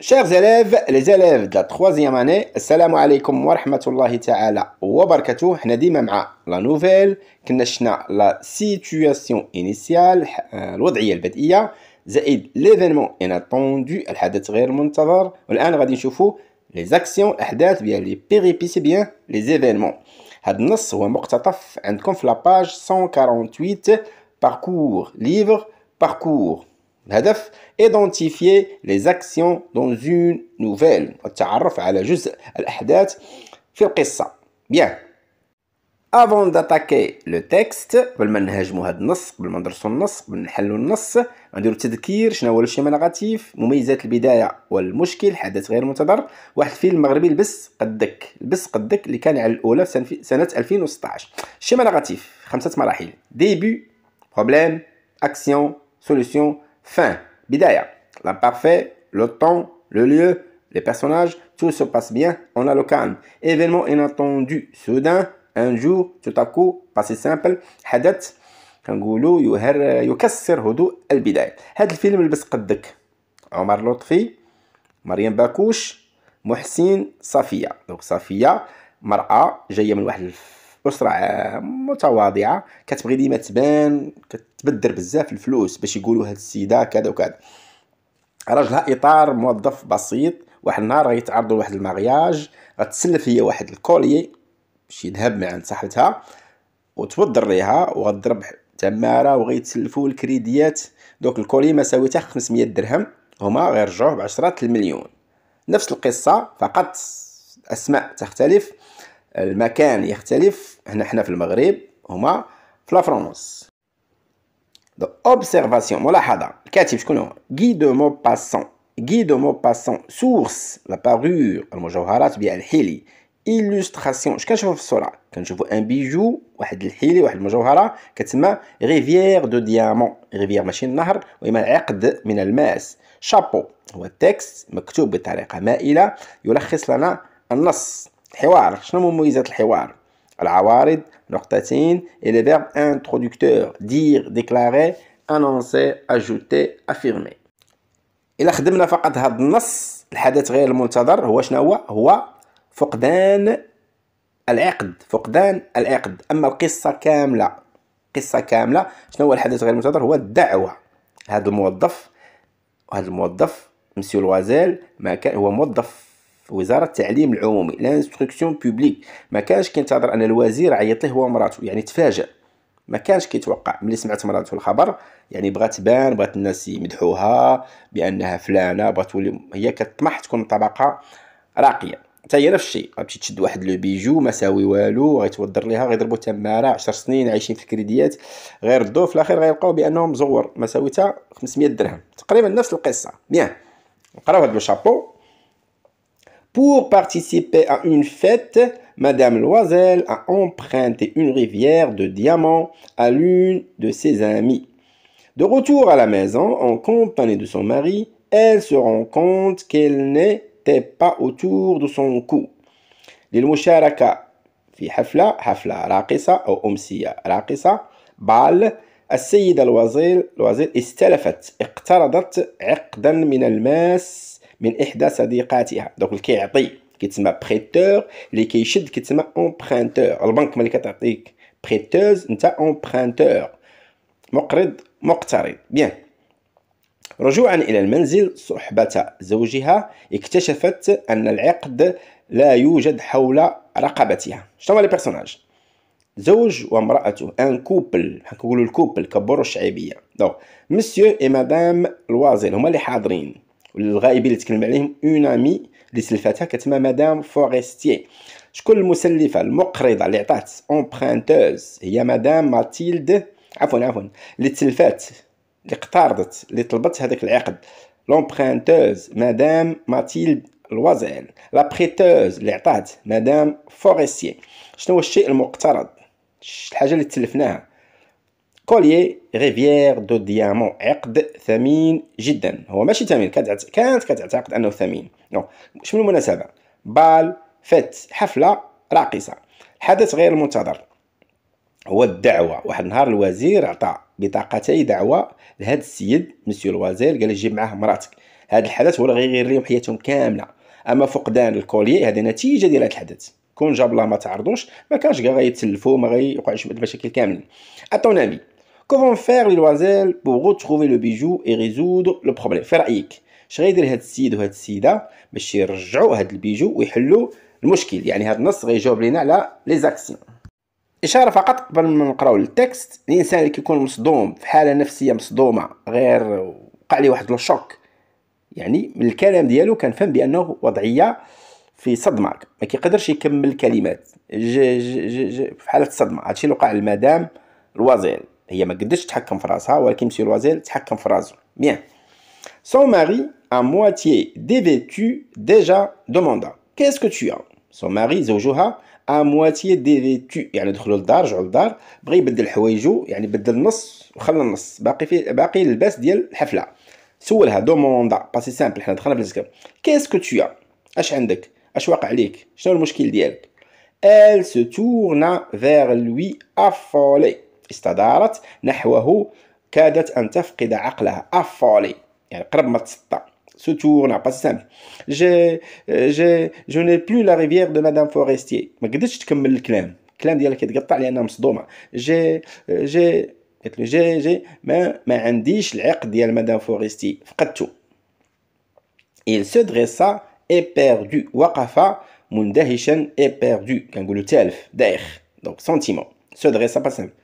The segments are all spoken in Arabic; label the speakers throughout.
Speaker 1: Chers élèves, les élèves de la troisième année, Assalamu alaikum wa rahmatullahi ta'ala wa barakatuh. Nous à la nouvelle, la situation initiale, euh, al-bad'iya, Zaid, l'événement inattendu, الحدث غير منتظر. nous allons voir les actions, الأحداث, via les péripéties, bien les événements. هذا النص هو مقتطف عندكم في la page 148 parcours livre parcours الهدف ايدونتيفي لي زاكسيون دون اون نوفيل التعرف على جزء الاحداث في القصه بيان افون داتاكي لو تيكست قبل ما نهاجمو هذا النص قبل ما ندرسو النص قبل نحلو النص غنديرو تذكير شنو هو الشيما نغاتيف مميزات البدايه والمشكل حدث غير منتظر واحد الفيلم مغربي لبس قدك لبس قدك اللي كان على الاولى في سنه 2016 الشيما نغاتيف خمسه مراحل ديبي بروبليم اكسيون سوليسيون Fin. Bidaya. L'imparfait, le temps, le lieu, les personnages, tout se passe bien, on a le calme. Événement inattendu, soudain, un jour, tout à coup, pas si simple, hadat, kangoulou, yuher, yukasser, hudou, el bidaya. Had le film, le qaddek. Omar Lotfi, Mariam Bakouche, Mohsin, Safia. Donc Safia, Mar'a, j'ai yam اسره متواضعه كتبغي ديما تبان كتبدر بزاف الفلوس باش يقولوا هاد السيده كذا وكذا راجلها اطار موظف بسيط واحد النهار غيتعرضوا لواحد المارياج غتسلف هي واحد الكولي باش يذهب مع عند صاحبتها وتوضر ليها وغضرب تماره وغيتسلفوا الكريديات دوك الكولي مساوي ساويتها 500 درهم هما غيرجعوه ب 10 المليون نفس القصه فقط اسماء تختلف المكان يختلف هنا حنا في المغرب هما في لا فرنسا دو اوبسيرفاسيون ملاحظه الكاتب شكون هو غي دو مو باسون غي دو مو باسون سورس لا بارور المجوهرات بيع الحيلي illustration اش كنشوفو في الصوره كنشوفو ان بيجو واحد الحيلي واحد المجوهره كتسمى ريفيير دو ديامون ريفيير ماشي النهر وإما عقد من الماس شابو هو التكست مكتوب بطريقه مائله يلخص لنا النص الحوار شنو مميزات الحوار العوارض نقطتين الى فيرب verbes دير ديكلاري انونسي اجوتي افيرمي الى خدمنا فقط هذا النص الحدث غير المنتظر هو شنو هو هو فقدان العقد فقدان العقد أما القصة كاملة قصة كاملة شنو هو الحدث غير المنتظر هو الدعوة هذا الموظف هذا الموظف مسيو لوازيل ما كان هو موظف وزاره التعليم العمومي لانستركسيون بوبليك ما كانش كينتظر ان الوزير عيط له هو مراته يعني تفاجأ ما كانش كيتوقع ملي سمعت مراته الخبر يعني بغات تبان بغات الناس يمدحوها بانها فلانه بغات تولي هي كطمح تكون طبقه راقيه حتى هي نفس الشيء غتمشي تشد واحد لو بيجو ما ساوي والو غيتوضر ليها غيضربو تماره 10 سنين عايشين في الكريديات غير الضو في الاخير غيلقاو بانهم زور ما ساوي حتى 500 درهم تقريبا نفس القصه بيان نقراو هاد لو شابو Pour participer à une fête, Madame Loisel a emprunté une rivière de diamants à l'une de ses amies. De retour à la maison, en compagnie de son mari, elle se rend compte qu'elle n'était pas autour de son cou. من إحدى صديقاتها دوك اللي كيعطي كيتسمى بريتور اللي كيشد كيتسمى اونبرانتور البنك ملي كتعطيك بريتوز انت اونبرانتور مقرض مقترض بيان رجوعا إلى المنزل صحبة زوجها اكتشفت أن العقد لا يوجد حول رقبتها شنو لي بيرسوناج زوج وامرأته ان كوبل كنقولوا الكوبل كبروا الشعبية دونك مسيو اي مدام الوازل هما اللي حاضرين الغائبين اللي تكلم عليهم اون امي اللي سلفاتها كتسمى مدام فوريستي شكون المسلفه المقرضه اللي عطات اونبرانتوز هي مدام ماتيلد عفوا عفوا اللي تسلفات اللي اقترضت اللي طلبت هذاك العقد لومبرانتوز مدام ماتيلد الوزيل لا بريتوز اللي عطات مدام فوريسي شنو هو الشيء المقترض الحاجه اللي تلفناها كوليي ريفيير دو ديامون عقد ثمين جدا هو ماشي ثمين كانت كتعتقد انه ثمين نو شنو المناسبه بال فت حفله راقصه حدث غير المنتظر هو الدعوه واحد النهار الوزير عطى بطاقتي دعوه لهذا السيد مسيو الوزير قال جيب معاه مراتك هذا الحدث هو اللي غير لهم حياتهم كامله اما فقدان الكوليي هذه نتيجه ديال هذا الحدث كون جاب الله ما تعرضوش ما كانش كاع يتلفوا ما غيوقعش المشاكل كاملين اتونامي Comment faire لي لوازيل pour retrouver لو بيجو اي résoudre لو problème في رايك اش غيدير هاد السيد وهاد السيده باش يرجعوا هاد البيجو ويحلوا المشكل يعني هاد النص غيجاوب لينا على لي زاكسيون اشاره فقط قبل ما نقراو التكست الانسان اللي كيكون مصدوم في حاله نفسيه مصدومه غير وقع ليه واحد لو شوك يعني من الكلام ديالو كنفهم بانه وضعيه في صدمه ما كيقدرش يكمل الكلمات ج ج ج في حاله الصدمه هادشي اللي وقع لمدام الوزير هي ما قدرتش تتحكم في راسها ولكن مسيو لوازيل تحكم في راسو بيان سون ماري ا مواتي دي déjà ديجا دوموندا ce que tu as Son mari, زوجها, à moitié dévêtu يعني دخلوا للدار رجعوا للدار بغى يبدل حوايجو يعني بدل نص وخلى النص باقي في باقي اللباس ديال الحفله سولها دوموندا باسي سامبل حنا دخلنا في الزكام كيس كو تو اش عندك اش واقع عليك شنو المشكل ديالك elle se tourna vers lui affolée استدارت نحوه كادت أن تفقد عقلها أفولي يعني قرب ما تسطى سو تورنا با simple جي جي جو ني بلو لا rivière دو madame forestier ما قدرتش تكمل الكلام الكلام ديالها كيتقطع لانها مصدومه جي جي قلت له جي جي ما ما عنديش العقد ديال مدام فورستي فقدته il se dressa éperdu وقف مندهشا éperdu كنقولوا تالف دايخ دونك سنتيمون se dressa pas simple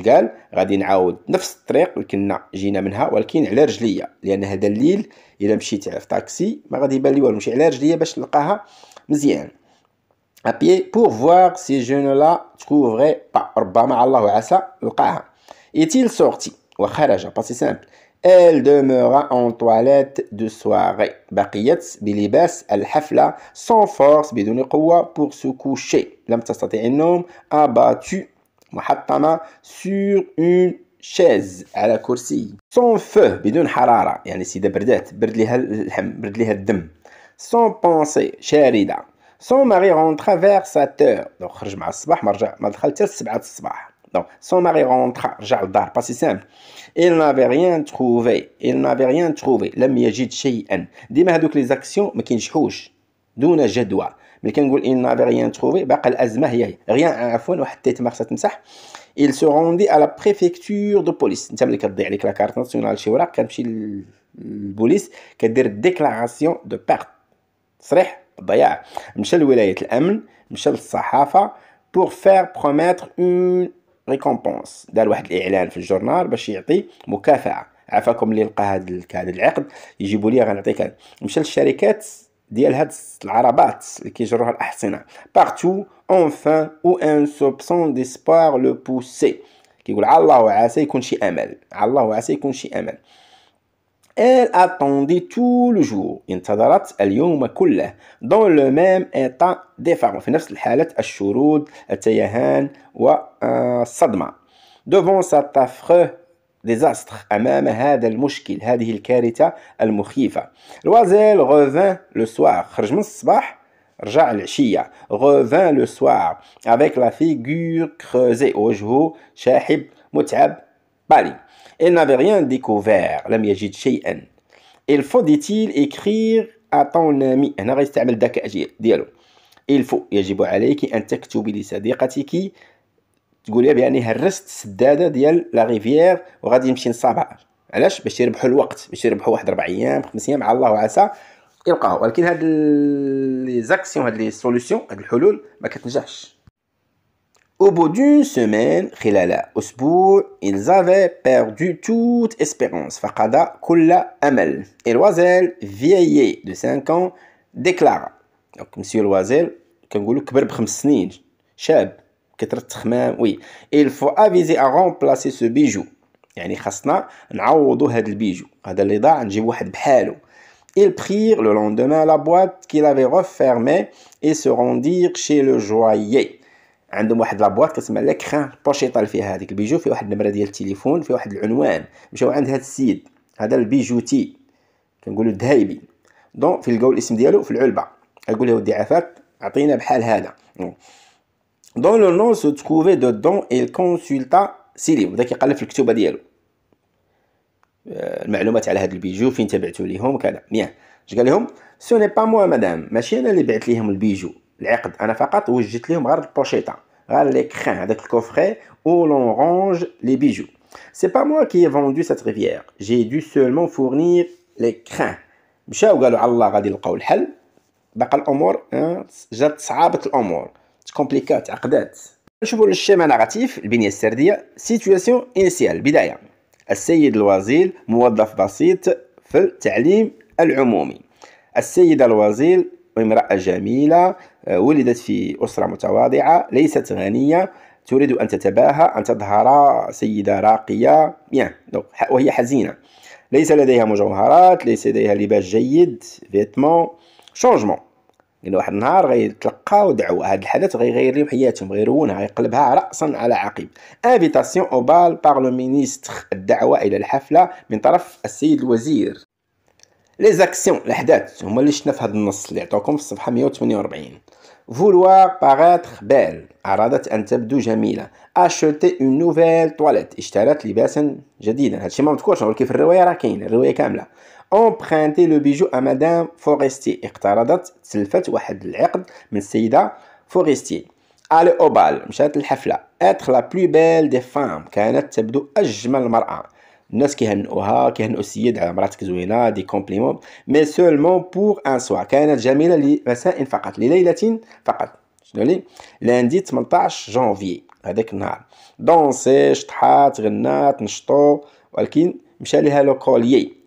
Speaker 1: قال غادي نعاود نفس الطريق اللي كنا جينا منها ولكن على رجليا لان هذا الليل الا مشيت في طاكسي ما غادي يبان لي والو نمشي على رجليا باش نلقاها مزيان à بور فوار سي si je لا la با ربما الله عسى لقاها. ايتيل سورتي sorti وخرج باسي سامبل. Elle demeura en toilette de soirée. بقيت بلباس الحفلة sans force بدون قوة pour se coucher. لم تستطع النوم abattu محطمة سور اون شاز على كرسي سون فو بدون حرارة يعني سيدة بردات برد ليها اللحم برد ليها الدم سون بونسي شاردة سون ماري رونتخا فيغ ساتور دونك خرج مع الصباح ما رجع ما دخل حتى السبعة الصباح دونك سون ماري رونتخا رجع للدار باسي سامبل إل نافي غيان تخوفي إل نافي غيان تخوفي لم يجد شيئا ديما هادوك لي زاكسيون ما كينجحوش دون جدوى ملي كنقول ان نافي ريان تروفي باقا الازمه هي هي ريان عفوا واحد التيتما خصها تمسح il se rendit à la préfecture de police انت ملي كتضيع عليك لا كارت ناسيونال شي وراق كتمشي للبوليس كدير ديكلاراسيون دو بارت تصريح ضياع مشى لولايه الامن مشى للصحافه بور فير بروميتر اون ريكومبونس دار واحد الاعلان في الجورنال باش يعطي مكافاه عفاكم اللي لقى هذا العقد يجيبوا لي غنعطيك مشى للشركات ديال هاد العربات اللي كيجروها الاحصنه بارتو اونفان او ان سوبسون ديسبار لو بوسي كيقول على الله وعسى يكون شي امل على الله وعسى يكون شي امل ال اتوندي تو لو jour انتظرت اليوم كله دون لو ميم ايطا d'effarement في نفس الحالة الشرود التيهان والصدمة devant cet affreux ديزاستر أمام هذا المشكل هذه الكارثة المخيفة لوازيل غوفان لو سوار خرج من الصباح رجع العشية غوفان لو سوار افيك لا فيغور كروزي وجهه شاحب متعب بالي Il n'avait rien découvert لم يجد شيئا Il faut dit-il écrire à ton ami هنا غيستعمل الذكاء ديالو Il faut يجب عليك أن تكتبي لصديقتك تقول لي باني هرست السداده ديال لا ريفيير وغادي نمشي نصابع علاش باش يربحوا الوقت باش يربحوا واحد ربع ايام خمس ايام على الله وعسى يلقاو ولكن هاد لي زاكسيون هاد لي سوليسيون هاد الحلول ما كتنجحش او بو d'une سيمين خلال أسبوع, ils avaient perdu toute espérance. فقد كل أمل. الوازيل Loisel, دو de 5 ans, déclare. دونك مسيو Loisel, كنقولو كبر بخمس سنين. شاب كثرة التخمام وي il faut aviser à remplacer ce bijou يعني خاصنا نعوضو هاد البيجو هذا اللي ضاع نجيب واحد بحالو Il prit le lendemain la boîte qu'il avait refermée et se rendit chez le joaillier. عندهم واحد لا بواط كتسمى لكخان بوشيطه اللي فيها هذيك البيجو في واحد النمره ديال التليفون في واحد العنوان مشاو عند هذا السيد هذا البيجوتي كنقولوا الذهبي دونك في لقاو الاسم ديالو في العلبه قال له ودي عافاك عطينا بحال هذا dont le nom se trouvait dedans et il consulta سيري وداك يقلب في الكتوبه ديالو المعلومات على هذا البيجو فين تبعتو pas moi madame, اش قال لهم سو ني با موا مدام ماشي انا اللي بعت ليهم البيجو العقد انا فقط وجدت لهم غير غير لي هذاك الكوفري او لي بيجو مشاو قالوا الله غادي الحل الامور جات الامور كومبليكات عقدات نشوفوا الشيما نغاتيف البنية السردية سيتوياسيون انيسيال بداية السيد الوزير موظف بسيط في التعليم العمومي السيدة الوزير امرأة جميلة آه، ولدت في أسرة متواضعة ليست غنية تريد أن تتباهى أن تظهر سيدة راقية وهي حزينة ليس لديها مجوهرات ليس لديها لباس جيد فيتمون شونجمون لأن واحد النهار غيتلقاو دعوة هذا الحدث غيغير لهم حياتهم غيرونها غيقلبها رأسا على عقب انفيتاسيون او بال بار لو مينيستر الدعوة إلى الحفلة من طرف السيد الوزير لي زاكسيون الاحداث هما اللي شفنا في هذا النص اللي عطاكم في الصفحه 148 vouloir paraître بال أرادت أن تبدو جميلة أشتي اون نوفيل toilette اشترت لباسا جديدا هادشي ما مذكورش في الرواية راه كاين الرواية كاملة اونبرانتي لو بيجو ا مدام فورستي اقترضت تسلفت واحد العقد من السيده فورستي الي اوبال مشات الحفله اتر لا بلو بيل دي فام كانت تبدو اجمل مراه الناس كيهنئوها كيهنئوا السيد على مراتك زوينه دي كومبليمون مي سولمون بور ان سوا كانت جميله لمساء فقط لليله فقط شنو لي لاندي 18 جانفي هذاك النهار دونسي شطحات غنات نشطو ولكن مشى لها لو كوليي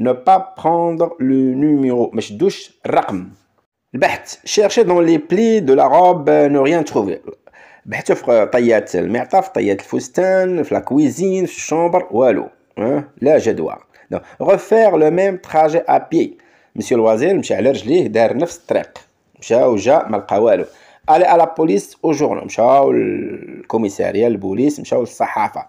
Speaker 1: ne pas prendre le numéro. douche Rakm. bête chercher dans les plis de la robe, euh, ne rien trouver. Bert, frère taillette, le mertaf, taillette, le foustin, la cuisine, chambre, ou hein, Là, je dois. Donc, refaire le même trajet à pied. Monsieur Loisel, monsieur Allergely, der neuf Je Mchao, ja, malka, ou Allez à la police au jour. Mchao, le commissariat, de police, la sahafa.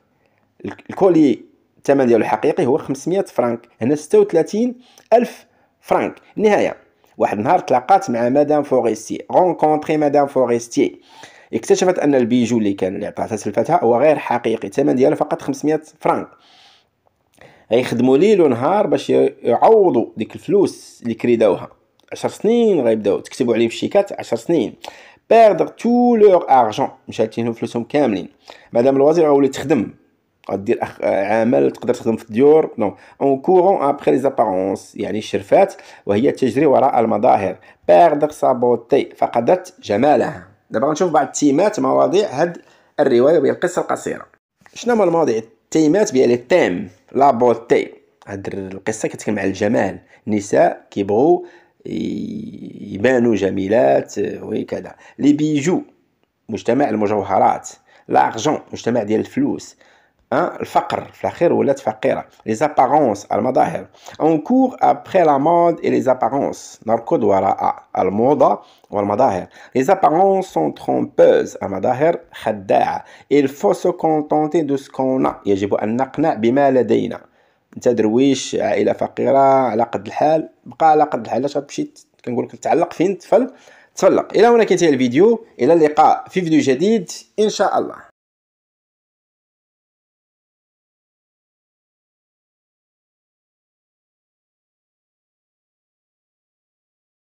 Speaker 1: الكولي الثمن ديالو الحقيقي هو 500 فرانك هنا 36 الف فرانك النهايه واحد النهار تلاقات مع مدام فوريستي رونكونتري مدام فوريستي اكتشفت ان البيجو اللي كان اللي عطاتها سلفتها هو غير حقيقي الثمن ديالو فقط 500 فرانك غيخدموا ليل ونهار باش يعوضوا ديك الفلوس اللي كريداوها 10 سنين غيبداو تكتبوا في الشيكات 10 سنين باردر تو لور ارجون مشات فلوسهم كاملين مدام الوزير غولي تخدم غدير أخ... عمل تقدر تخدم في الديور نو اون كورون ابخي لي زابارونس يعني الشرفات وهي تجري وراء المظاهر باغدغ سابوتي فقدت جمالها دابا غنشوف بعض التيمات مواضيع هاد الروايه وهي القصه القصيره شنو هما المواضيع التيمات بها لي تيم لا بوتي هاد القصه كتكلم على الجمال النساء كيبغوا يبانوا جميلات وي كذا لي بيجو مجتمع المجوهرات لارجون مجتمع ديال الفلوس الفقر في الاخير ولات فقيره لي زابارونس المظاهر اون كور ابري لا مود اي لي زابارونس نركض وراء الموضه والمظاهر لي زابارونس سون ترومبوز المظاهر خداعه il faut se contenter de ce qu'on a يجب ان نقنع بما لدينا انت درويش عائله فقيره على قد الحال بقى على قد الحال علاش غتمشي كنقول لك تعلق فين تفل تفلق الى هنا كينتهي الفيديو الى اللقاء في فيديو جديد ان شاء الله